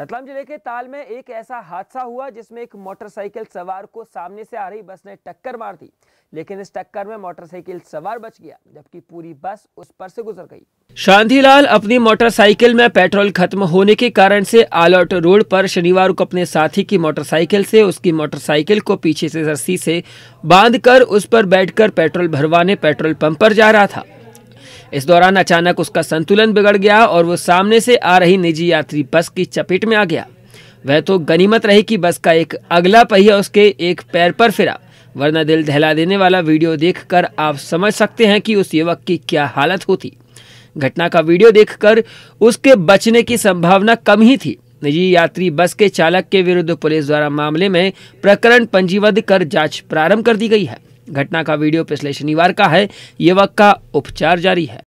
रतलाम जिले के ताल में एक ऐसा हादसा हुआ जिसमें एक मोटरसाइकिल सवार को सामने से आ रही बस ने टक्कर मार दी लेकिन इस टक्कर में मोटरसाइकिल सवार बच गया जबकि पूरी बस उस पर से गुजर गई शांतिलाल अपनी मोटरसाइकिल में पेट्रोल खत्म होने के कारण से आलोट रोड पर शनिवार को अपने साथी की मोटरसाइकिल से उसकी मोटरसाइकिल को पीछे से रस्सी से बांधकर उस पर बैठकर पेट्रोल भरवाने पेट्रोल पंप पर जा रहा था इस दौरान अचानक उसका संतुलन बिगड़ गया और वो सामने से आ रही निजी यात्री बस की चपेट में आ गया वह तो गनीमत रही कि बस का एक अगला पहिया उसके एक पैर पर फिरा वरना दिल दहला देने वाला वीडियो देखकर आप समझ सकते हैं कि उस युवक की क्या हालत होती घटना का वीडियो देखकर उसके बचने की संभावना कम ही थी निजी यात्री बस के चालक के विरुद्ध पुलिस द्वारा मामले में प्रकरण पंजीबद्ध कर जांच प्रारंभ कर दी गई है घटना का वीडियो पिछले शनिवार का है युवक का उपचार जारी है